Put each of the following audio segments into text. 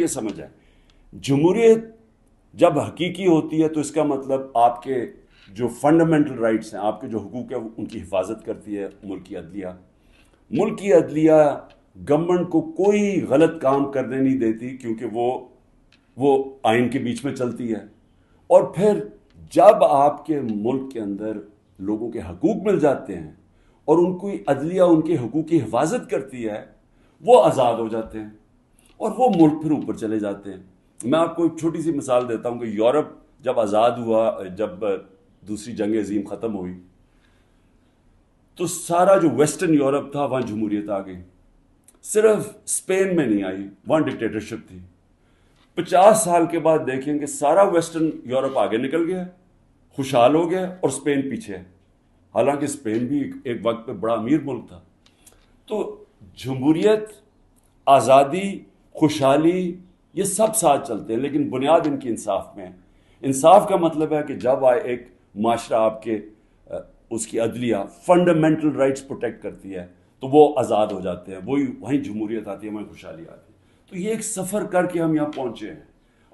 ये समझ आए जमहूरियत जब हकीकी होती है तो इसका मतलब आपके जो फंडामेंटल राइट्स हैं आपके जो हकूक़ हैं उनकी हिफाजत करती है मुल्क की अदलिया मुल्क की अदलिया गवर्नमेंट को कोई गलत काम करने नहीं देती क्योंकि वो वो आइन के बीच में चलती है और फिर जब आपके मुल्क के अंदर लोगों के हकूक़ मिल जाते हैं और उनकी अदलिया उनके हकूक़ की हिफाजत करती है वो आज़ाद हो जाते हैं और वो मुल्क फिर ऊपर चले जाते हैं मैं आपको एक छोटी सी मिसाल देता हूँ कि यूरोप जब आज़ाद हुआ जब दूसरी जंग अजीम ख़त्म हुई तो सारा जो वेस्टर्न यूरोप था वहाँ जमहूरियत आ गई सिर्फ स्पेन में नहीं आई वहाँ डिक्टेटरशिप थी पचास साल के बाद देखेंगे सारा वेस्टर्न यूरोप आगे निकल गया खुशहाल हो गया और स्पेन पीछे है हालांकि स्पेन भी एक वक्त पे बड़ा अमीर मुल्क था तो जमहूरियत आज़ादी खुशहाली ये सब साथ चलते हैं लेकिन बुनियाद इनकी इंसाफ में है इंसाफ का मतलब है कि जब आए एक माशरा आपके उसकी अदलिया फंडामेंटल राइट्स प्रोटेक्ट करती है तो वो आज़ाद हो जाते हैं वही वहीं जमहूरियत आती है वहीं खुशहाली आती है तो ये एक सफ़र करके हम यहाँ पहुँचे हैं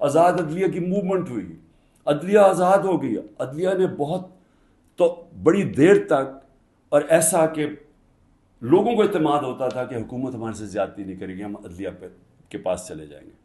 आज़ाद अदलिया की मूवमेंट हुई अदलिया आज़ाद हो गई अदलिया ने बहुत तो बड़ी देर तक और ऐसा कि लोगों को अतमाद होता था कि हुकूमत हमारे से ज़्यादती नहीं करेगी हम अदलिया पर के पास चले जाएंगे